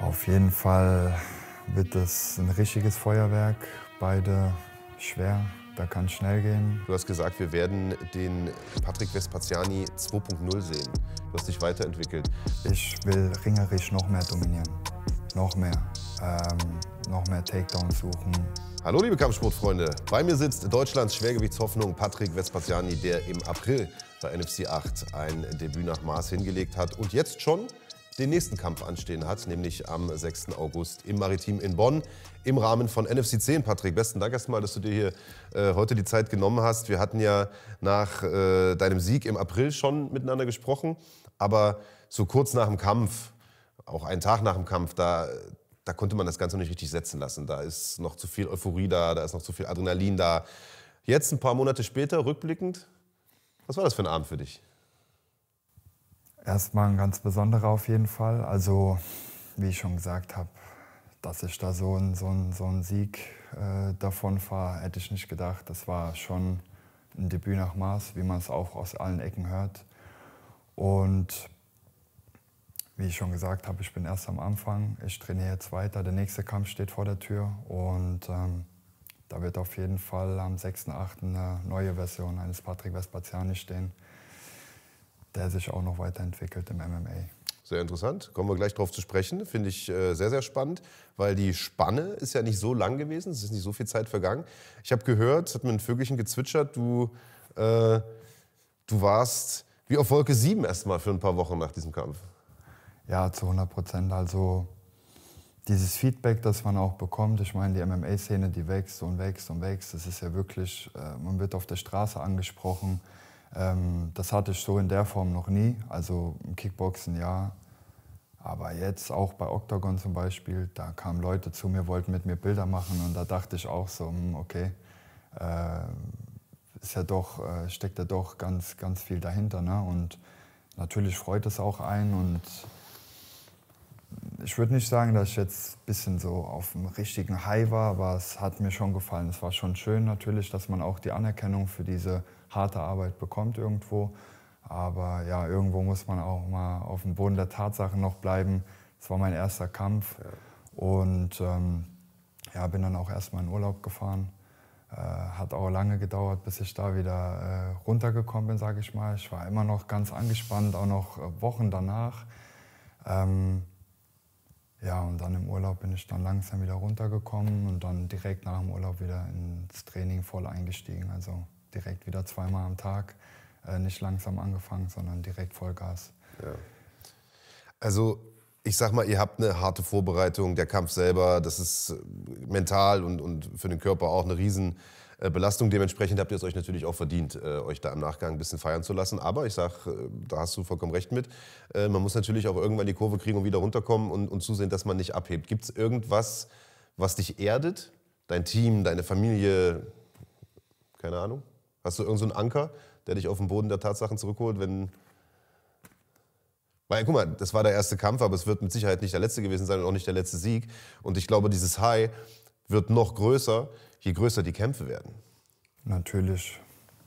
Auf jeden Fall wird das ein richtiges Feuerwerk. Beide schwer, da kann es schnell gehen. Du hast gesagt, wir werden den Patrick Vespaziani 2.0 sehen. Du hast dich weiterentwickelt. Ich will ringerisch noch mehr dominieren. Noch mehr. Ähm, noch mehr Takedowns suchen. Hallo liebe Kampfsportfreunde, bei mir sitzt Deutschlands Schwergewichtshoffnung Patrick Vespaziani, der im April bei NFC 8 ein Debüt nach Maß hingelegt hat und jetzt schon den nächsten Kampf anstehen hat, nämlich am 6. August im Maritim in Bonn im Rahmen von NFC 10. Patrick, besten Dank erstmal, dass du dir hier äh, heute die Zeit genommen hast. Wir hatten ja nach äh, deinem Sieg im April schon miteinander gesprochen, aber so kurz nach dem Kampf, auch einen Tag nach dem Kampf, da, da konnte man das Ganze noch nicht richtig setzen lassen. Da ist noch zu viel Euphorie da, da ist noch zu viel Adrenalin da. Jetzt, ein paar Monate später, rückblickend, was war das für ein Abend für dich? Erstmal ein ganz besonderer auf jeden Fall. Also, wie ich schon gesagt habe, dass ich da so einen so so ein Sieg äh, davon fahre, hätte ich nicht gedacht. Das war schon ein Debüt nach Maß, wie man es auch aus allen Ecken hört. Und wie ich schon gesagt habe, ich bin erst am Anfang. Ich trainiere jetzt weiter. Der nächste Kampf steht vor der Tür. Und ähm, da wird auf jeden Fall am 6.8. eine neue Version eines Patrick Vespaziani stehen, der sich auch noch weiterentwickelt im MMA. Sehr interessant. Kommen wir gleich darauf zu sprechen. Finde ich äh, sehr, sehr spannend, weil die Spanne ist ja nicht so lang gewesen. Es ist nicht so viel Zeit vergangen. Ich habe gehört, es hat mir ein Vögelchen gezwitschert, du, äh, du warst wie auf Wolke 7 erstmal für ein paar Wochen nach diesem Kampf. Ja, zu 100 Prozent. Also dieses Feedback, das man auch bekommt, ich meine, die MMA-Szene, die wächst und wächst und wächst. Das ist ja wirklich, äh, man wird auf der Straße angesprochen. Ähm, das hatte ich so in der Form noch nie. Also im Kickboxen ja. Aber jetzt auch bei Octagon zum Beispiel, da kamen Leute zu mir, wollten mit mir Bilder machen und da dachte ich auch so, hm, okay, äh, ist ja doch, äh, steckt ja doch ganz, ganz viel dahinter. Ne? Und natürlich freut es auch einen und ich würde nicht sagen, dass ich jetzt ein bisschen so auf dem richtigen High war, aber es hat mir schon gefallen. Es war schon schön natürlich, dass man auch die Anerkennung für diese harte Arbeit bekommt irgendwo. Aber ja, irgendwo muss man auch mal auf dem Boden der Tatsachen noch bleiben. Es war mein erster Kampf und ähm, ja, bin dann auch erstmal in Urlaub gefahren. Äh, hat auch lange gedauert, bis ich da wieder äh, runtergekommen bin, sage ich mal. Ich war immer noch ganz angespannt, auch noch äh, Wochen danach. Ähm, ja, und dann im Urlaub bin ich dann langsam wieder runtergekommen und dann direkt nach dem Urlaub wieder ins Training voll eingestiegen. Also direkt wieder zweimal am Tag, äh, nicht langsam angefangen, sondern direkt Vollgas. Ja. Also ich sag mal, ihr habt eine harte Vorbereitung, der Kampf selber, das ist äh, mental und, und für den Körper auch eine riesen äh, Belastung. Dementsprechend habt ihr es euch natürlich auch verdient, äh, euch da im Nachgang ein bisschen feiern zu lassen. Aber ich sage, äh, da hast du vollkommen recht mit. Man muss natürlich auch irgendwann die Kurve kriegen und wieder runterkommen und, und zusehen, dass man nicht abhebt. Gibt es irgendwas, was dich erdet? Dein Team, deine Familie? Keine Ahnung. Hast du irgendeinen so Anker, der dich auf den Boden der Tatsachen zurückholt, wenn, weil, guck mal, das war der erste Kampf, aber es wird mit Sicherheit nicht der letzte gewesen sein und auch nicht der letzte Sieg. Und ich glaube, dieses High, wird noch größer, je größer die Kämpfe werden. Natürlich,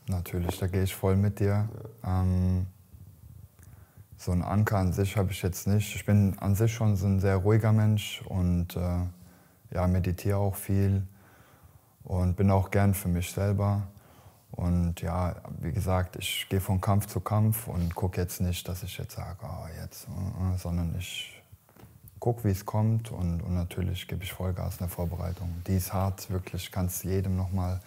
natürlich, da gehe ich voll mit dir. Ja. Ähm, so einen Anker an sich habe ich jetzt nicht. Ich bin an sich schon so ein sehr ruhiger Mensch und äh, ja, meditiere auch viel und bin auch gern für mich selber. Und ja, wie gesagt, ich gehe von Kampf zu Kampf und gucke jetzt nicht, dass ich jetzt sage, oh, jetzt, äh, äh, sondern ich guck, wie es kommt und, und natürlich gebe ich Vollgas in der Vorbereitung. Die ist hart, wirklich, kannst es jedem nochmal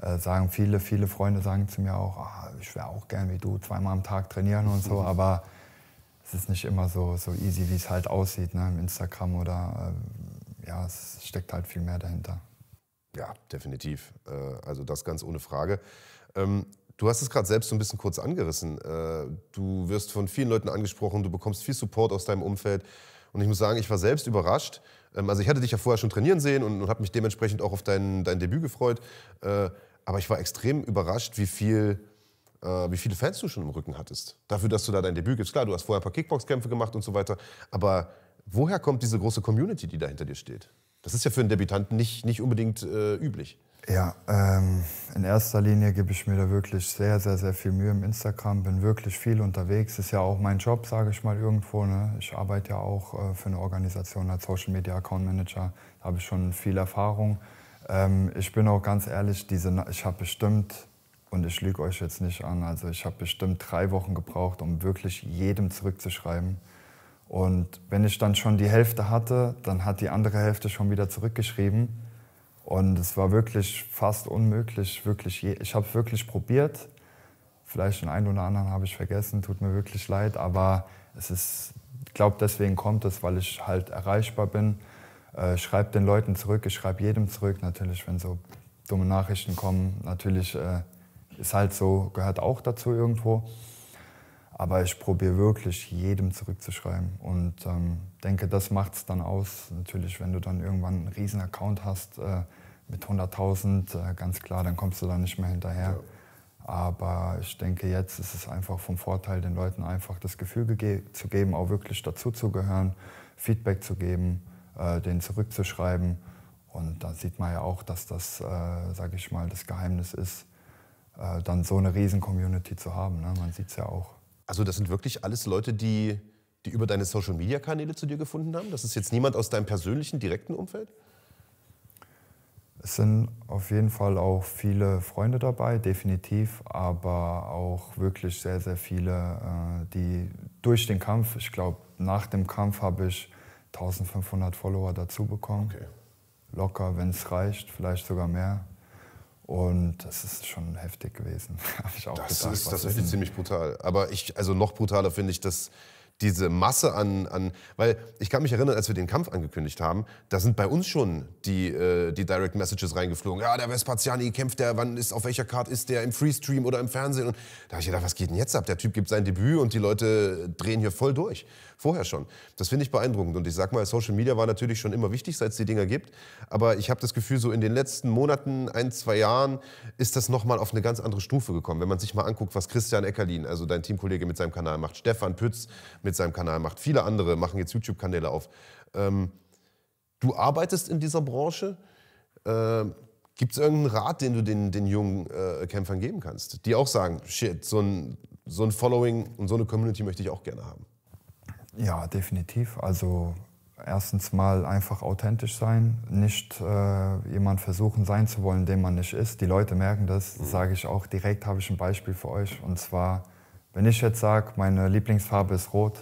äh, sagen. Viele, viele Freunde sagen zu mir auch, ah, ich wäre auch gern wie du, zweimal am Tag trainieren und so, aber es ist nicht immer so, so easy, wie es halt aussieht ne, im Instagram oder äh, ja, es steckt halt viel mehr dahinter. Ja, definitiv. Äh, also das ganz ohne Frage. Ähm, Du hast es gerade selbst so ein bisschen kurz angerissen. Äh, du wirst von vielen Leuten angesprochen, du bekommst viel Support aus deinem Umfeld. Und ich muss sagen, ich war selbst überrascht. Ähm, also ich hatte dich ja vorher schon trainieren sehen und, und habe mich dementsprechend auch auf dein, dein Debüt gefreut. Äh, aber ich war extrem überrascht, wie viel äh, wie viele Fans du schon im Rücken hattest. Dafür, dass du da dein Debüt gibst. Klar, du hast vorher ein paar Kickboxkämpfe gemacht und so weiter. Aber woher kommt diese große Community, die da hinter dir steht? Das ist ja für einen Debütanten nicht, nicht unbedingt äh, üblich. Ja, ähm, in erster Linie gebe ich mir da wirklich sehr, sehr, sehr viel Mühe im Instagram, bin wirklich viel unterwegs. Ist ja auch mein Job, sage ich mal irgendwo. Ne? Ich arbeite ja auch äh, für eine Organisation als Social Media Account Manager. Da habe ich schon viel Erfahrung. Ähm, ich bin auch ganz ehrlich, diese, ich habe bestimmt, und ich lüge euch jetzt nicht an, also ich habe bestimmt drei Wochen gebraucht, um wirklich jedem zurückzuschreiben. Und wenn ich dann schon die Hälfte hatte, dann hat die andere Hälfte schon wieder zurückgeschrieben. Und es war wirklich fast unmöglich, wirklich je, ich habe es wirklich probiert. Vielleicht den einen oder anderen habe ich vergessen, tut mir wirklich leid, aber es ist, ich glaube, deswegen kommt es, weil ich halt erreichbar bin. Äh, ich schreibe den Leuten zurück, ich schreibe jedem zurück, natürlich, wenn so dumme Nachrichten kommen. Natürlich äh, ist halt so, gehört auch dazu irgendwo. Aber ich probiere wirklich jedem zurückzuschreiben und ähm, denke, das macht es dann aus. Natürlich, wenn du dann irgendwann einen riesen Account hast äh, mit 100.000, äh, ganz klar, dann kommst du da nicht mehr hinterher. Ja. Aber ich denke, jetzt ist es einfach vom Vorteil, den Leuten einfach das Gefühl ge zu geben, auch wirklich dazuzugehören, Feedback zu geben, äh, den zurückzuschreiben. Und da sieht man ja auch, dass das, äh, sage ich mal, das Geheimnis ist, äh, dann so eine riesen Community zu haben. Ne? Man sieht es ja auch. Also das sind wirklich alles Leute, die, die über deine Social-Media-Kanäle zu dir gefunden haben? Das ist jetzt niemand aus deinem persönlichen, direkten Umfeld? Es sind auf jeden Fall auch viele Freunde dabei, definitiv, aber auch wirklich sehr, sehr viele, äh, die durch den Kampf, ich glaube, nach dem Kampf habe ich 1500 Follower dazu bekommen. Okay. Locker, wenn es reicht, vielleicht sogar mehr. Und das ist schon heftig gewesen. Habe ich auch das gedacht. Ist, das ist ziemlich brutal. Aber ich, also noch brutaler finde ich, dass diese Masse an, an, weil ich kann mich erinnern, als wir den Kampf angekündigt haben, da sind bei uns schon die, äh, die Direct Messages reingeflogen. Ja, der Vespaziani kämpft, der, wann ist, auf welcher Karte ist der, im Freestream oder im Fernsehen? Und da habe ich gedacht, was geht denn jetzt ab? Der Typ gibt sein Debüt und die Leute drehen hier voll durch. Vorher schon. Das finde ich beeindruckend. Und ich sag mal, Social Media war natürlich schon immer wichtig, seit es die Dinger gibt. Aber ich habe das Gefühl, so in den letzten Monaten, ein, zwei Jahren, ist das nochmal auf eine ganz andere Stufe gekommen. Wenn man sich mal anguckt, was Christian Eckerlin, also dein Teamkollege mit seinem Kanal macht, Stefan Pütz, mit seinem Kanal macht. Viele andere machen jetzt YouTube-Kanäle auf. Ähm, du arbeitest in dieser Branche. Äh, Gibt es irgendeinen Rat, den du den, den jungen äh, Kämpfern geben kannst, die auch sagen, shit, so ein, so ein Following und so eine Community möchte ich auch gerne haben? Ja, definitiv. Also erstens mal einfach authentisch sein, nicht äh, jemand versuchen sein zu wollen, den man nicht ist. Die Leute merken das, mhm. sage ich auch direkt, habe ich ein Beispiel für euch. Und zwar wenn ich jetzt sage, meine Lieblingsfarbe ist rot,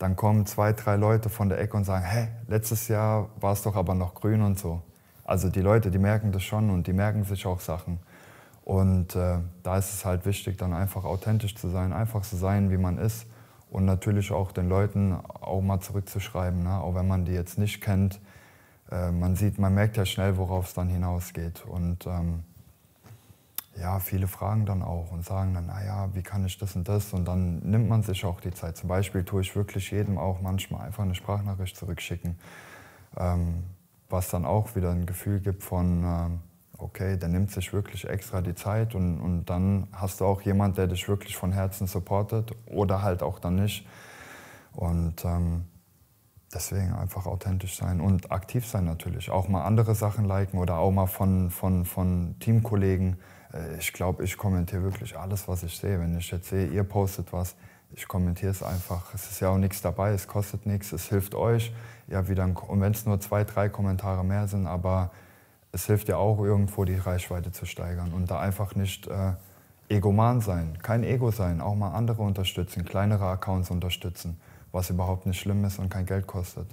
dann kommen zwei, drei Leute von der Ecke und sagen, hä, letztes Jahr war es doch aber noch grün und so. Also die Leute, die merken das schon und die merken sich auch Sachen. Und äh, da ist es halt wichtig, dann einfach authentisch zu sein, einfach zu sein, wie man ist. Und natürlich auch den Leuten auch mal zurückzuschreiben, ne? auch wenn man die jetzt nicht kennt. Äh, man sieht, man merkt ja schnell, worauf es dann hinausgeht. Und ähm, ja, viele fragen dann auch und sagen dann, naja, ah wie kann ich das und das? Und dann nimmt man sich auch die Zeit. Zum Beispiel tue ich wirklich jedem auch manchmal einfach eine Sprachnachricht zurückschicken, ähm, was dann auch wieder ein Gefühl gibt von, ähm, okay, der nimmt sich wirklich extra die Zeit und, und dann hast du auch jemand, der dich wirklich von Herzen supportet oder halt auch dann nicht. Und ähm, deswegen einfach authentisch sein und aktiv sein natürlich. Auch mal andere Sachen liken oder auch mal von, von, von Teamkollegen äh, ich glaube, ich kommentiere wirklich alles, was ich sehe. Wenn ich jetzt sehe, ihr postet was, ich kommentiere es einfach. Es ist ja auch nichts dabei, es kostet nichts, es hilft euch. Ja, wieder ein, und wenn es nur zwei, drei Kommentare mehr sind, aber es hilft ja auch irgendwo, die Reichweite zu steigern und da einfach nicht äh, egoman sein, kein Ego sein, auch mal andere unterstützen, kleinere Accounts unterstützen, was überhaupt nicht schlimm ist und kein Geld kostet.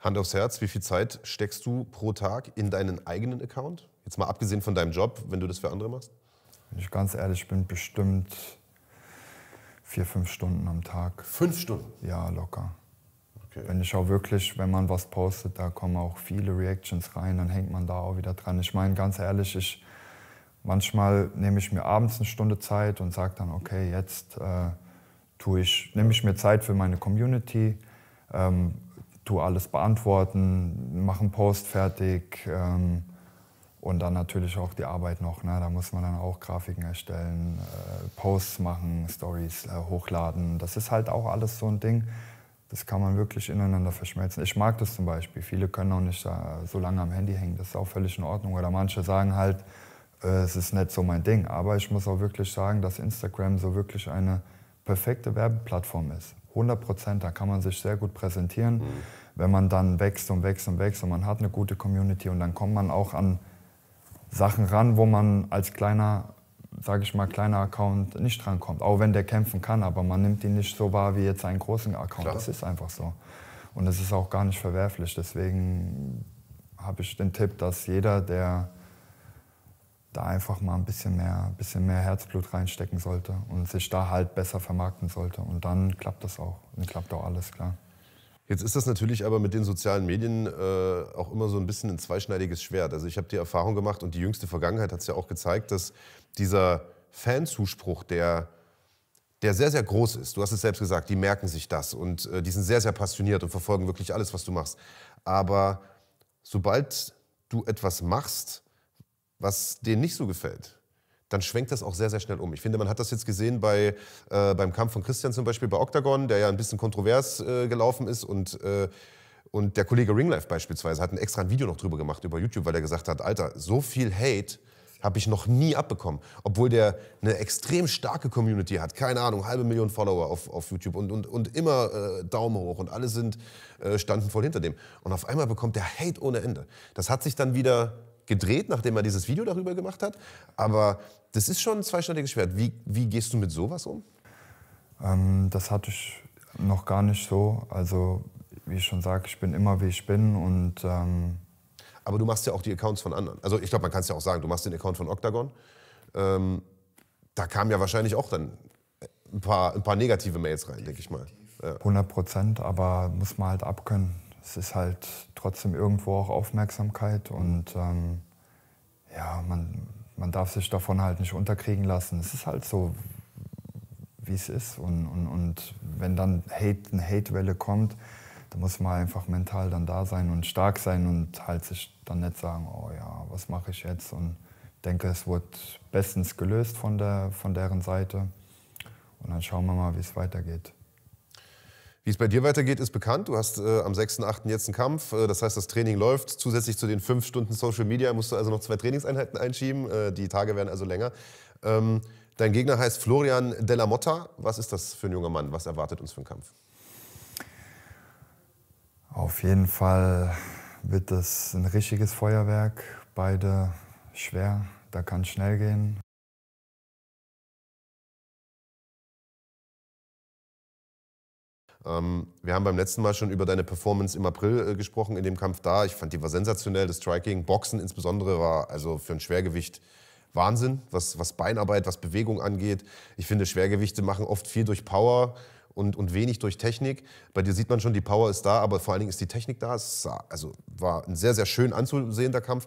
Hand aufs Herz, wie viel Zeit steckst du pro Tag in deinen eigenen Account? Jetzt mal abgesehen von deinem Job, wenn du das für andere machst? Wenn ich ganz ehrlich bin, bestimmt vier, fünf Stunden am Tag. Fünf Stunden? Ja, locker. Okay. Wenn ich auch wirklich, wenn man was postet, da kommen auch viele Reactions rein, dann hängt man da auch wieder dran. Ich meine, ganz ehrlich, ich, manchmal nehme ich mir abends eine Stunde Zeit und sage dann, okay, jetzt äh, tue ich, nehme ich mir Zeit für meine Community. Ähm, tue alles beantworten, mache einen Post fertig ähm, und dann natürlich auch die Arbeit noch. Ne? Da muss man dann auch Grafiken erstellen, äh, Posts machen, Stories äh, hochladen. Das ist halt auch alles so ein Ding. Das kann man wirklich ineinander verschmelzen. Ich mag das zum Beispiel. Viele können auch nicht so lange am Handy hängen. Das ist auch völlig in Ordnung. Oder manche sagen halt, äh, es ist nicht so mein Ding. Aber ich muss auch wirklich sagen, dass Instagram so wirklich eine perfekte Werbeplattform ist. 100 Prozent, da kann man sich sehr gut präsentieren. Mhm. Wenn man dann wächst und wächst und wächst und man hat eine gute Community und dann kommt man auch an Sachen ran, wo man als kleiner, sage ich mal, kleiner Account nicht rankommt. Auch wenn der kämpfen kann, aber man nimmt ihn nicht so wahr wie jetzt einen großen Account. Klar. Das ist einfach so. Und das ist auch gar nicht verwerflich. Deswegen habe ich den Tipp, dass jeder, der da einfach mal ein bisschen mehr, bisschen mehr Herzblut reinstecken sollte und sich da halt besser vermarkten sollte. Und dann klappt das auch. Dann klappt auch alles, klar. Jetzt ist das natürlich aber mit den sozialen Medien äh, auch immer so ein bisschen ein zweischneidiges Schwert. Also ich habe die Erfahrung gemacht und die jüngste Vergangenheit hat es ja auch gezeigt, dass dieser Fanzuspruch, der, der sehr, sehr groß ist, du hast es selbst gesagt, die merken sich das und äh, die sind sehr, sehr passioniert und verfolgen wirklich alles, was du machst. Aber sobald du etwas machst, was denen nicht so gefällt, dann schwenkt das auch sehr, sehr schnell um. Ich finde, man hat das jetzt gesehen bei, äh, beim Kampf von Christian zum Beispiel bei Octagon, der ja ein bisschen kontrovers äh, gelaufen ist und äh, und der Kollege Ringlife beispielsweise hat ein extra ein Video noch drüber gemacht über YouTube, weil er gesagt hat, Alter, so viel Hate habe ich noch nie abbekommen. Obwohl der eine extrem starke Community hat. Keine Ahnung, halbe Million Follower auf, auf YouTube und, und, und immer äh, Daumen hoch und alle sind, äh, standen voll hinter dem. Und auf einmal bekommt der Hate ohne Ende. Das hat sich dann wieder gedreht, nachdem er dieses Video darüber gemacht hat. Aber das ist schon ein zweischneidiges Schwert. Wie, wie gehst du mit sowas um? Ähm, das hatte ich noch gar nicht so. Also, wie ich schon sage, ich bin immer wie ich bin und. Ähm aber du machst ja auch die Accounts von anderen. Also, ich glaube, man kann es ja auch sagen, du machst den Account von Octagon. Ähm, da kamen ja wahrscheinlich auch dann ein paar, ein paar negative Mails rein, denke ich mal. Ja. 100 Prozent, aber muss man halt abkönnen es ist halt trotzdem irgendwo auch Aufmerksamkeit und ähm, ja, man, man darf sich davon halt nicht unterkriegen lassen. Es ist halt so, wie es ist. Und, und, und wenn dann Hate, eine Hatewelle kommt, dann muss man einfach mental dann da sein und stark sein und halt sich dann nicht sagen, oh ja, was mache ich jetzt? Und denke, es wurde bestens gelöst von, der, von deren Seite. Und dann schauen wir mal, wie es weitergeht. Wie es bei dir weitergeht, ist bekannt. Du hast äh, am 6.8. jetzt einen Kampf. Äh, das heißt, das Training läuft. Zusätzlich zu den fünf Stunden Social Media musst du also noch zwei Trainingseinheiten einschieben. Äh, die Tage werden also länger. Ähm, dein Gegner heißt Florian Della Motta. Was ist das für ein junger Mann? Was erwartet uns für einen Kampf? Auf jeden Fall wird das ein richtiges Feuerwerk. Beide schwer. Da kann es schnell gehen. Ähm, wir haben beim letzten Mal schon über deine Performance im April äh, gesprochen in dem Kampf da. Ich fand, die war sensationell. Das Striking, Boxen insbesondere war also für ein Schwergewicht Wahnsinn, was, was Beinarbeit, was Bewegung angeht. Ich finde, Schwergewichte machen oft viel durch Power und, und wenig durch Technik. Bei dir sieht man schon, die Power ist da, aber vor allen Dingen ist die Technik da. Es sah, also war ein sehr, sehr schön anzusehender Kampf.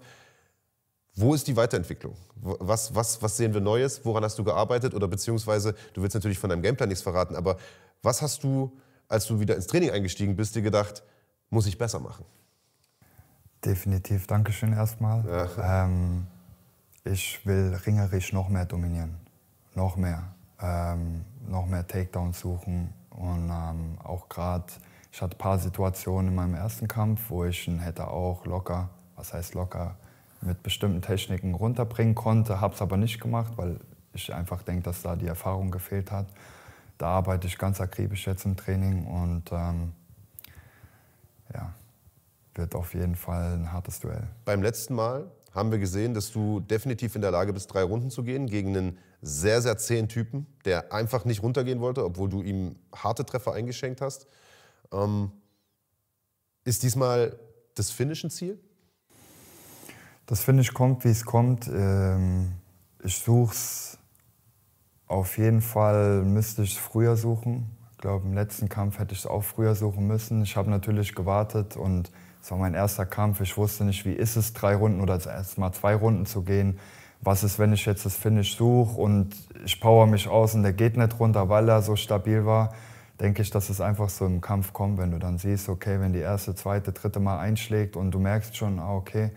Wo ist die Weiterentwicklung? Was, was, was sehen wir Neues? Woran hast du gearbeitet? Oder beziehungsweise, du willst natürlich von deinem Gameplan nichts verraten, aber was hast du als du wieder ins Training eingestiegen bist, dir gedacht, muss ich besser machen? Definitiv, Dankeschön erstmal. Ja. Ähm, ich will ringerisch noch mehr dominieren, noch mehr, ähm, noch mehr Takedowns suchen und ähm, auch gerade, ich hatte ein paar Situationen in meinem ersten Kampf, wo ich ihn hätte auch locker, was heißt locker, mit bestimmten Techniken runterbringen konnte, habe es aber nicht gemacht, weil ich einfach denke, dass da die Erfahrung gefehlt hat da arbeite ich ganz akribisch jetzt im Training und ähm, ja, wird auf jeden Fall ein hartes Duell. Beim letzten Mal haben wir gesehen, dass du definitiv in der Lage bist, drei Runden zu gehen gegen einen sehr, sehr zähen Typen, der einfach nicht runtergehen wollte, obwohl du ihm harte Treffer eingeschenkt hast. Ähm, ist diesmal das Finish ein Ziel? Das Finish kommt, wie es kommt. Ähm, ich suche es auf jeden Fall müsste ich es früher suchen. Ich glaube, im letzten Kampf hätte ich es auch früher suchen müssen. Ich habe natürlich gewartet und es war mein erster Kampf. Ich wusste nicht, wie ist es, drei Runden oder erst mal zwei Runden zu gehen. Was ist, wenn ich jetzt das Finish suche und ich power mich aus und der geht nicht runter, weil er so stabil war? Denke ich, dass es einfach so im Kampf kommt, wenn du dann siehst, okay, wenn die erste, zweite, dritte Mal einschlägt und du merkst schon, ah, okay,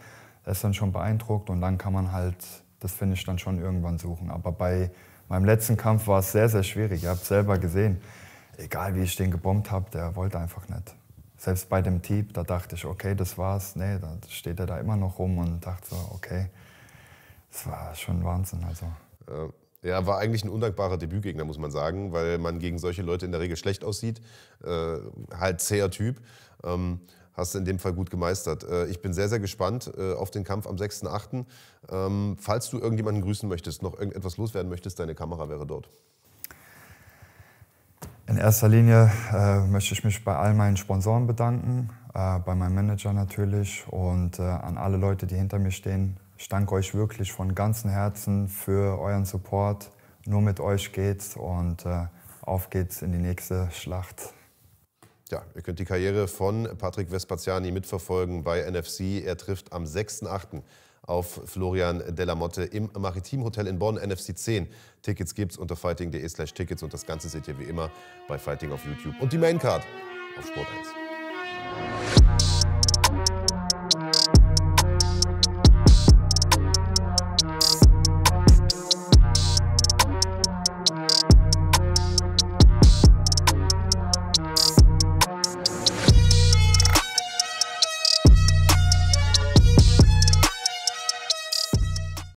er ist dann schon beeindruckt und dann kann man halt das Finish dann schon irgendwann suchen. Aber bei beim letzten Kampf war es sehr, sehr schwierig. Ihr habt es selber gesehen. Egal wie ich den gebombt habe, der wollte einfach nicht. Selbst bei dem Typ, da dachte ich, okay, das war's. Nee, da steht er da immer noch rum und dachte so, okay, das war schon Wahnsinn. Also. Äh, ja, war eigentlich ein undankbarer Debütgegner, muss man sagen, weil man gegen solche Leute in der Regel schlecht aussieht. Äh, halt zäher Typ. Ähm, hast du in dem Fall gut gemeistert. Äh, ich bin sehr, sehr gespannt äh, auf den Kampf am 6.8. Ähm, falls du irgendjemanden grüßen möchtest, noch irgendetwas loswerden möchtest, deine Kamera wäre dort. In erster Linie äh, möchte ich mich bei all meinen Sponsoren bedanken, äh, bei meinem Manager natürlich und äh, an alle Leute, die hinter mir stehen. Ich danke euch wirklich von ganzem Herzen für euren Support. Nur mit euch geht's und äh, auf geht's in die nächste Schlacht. Ja, ihr könnt die Karriere von Patrick Vespaziani mitverfolgen bei NFC. Er trifft am 6.8. auf Florian Delamotte im Maritim Hotel in Bonn, NFC 10. Tickets gibt's unter fighting.de slash tickets und das Ganze seht ihr wie immer bei Fighting auf YouTube und die Maincard auf Sport 1.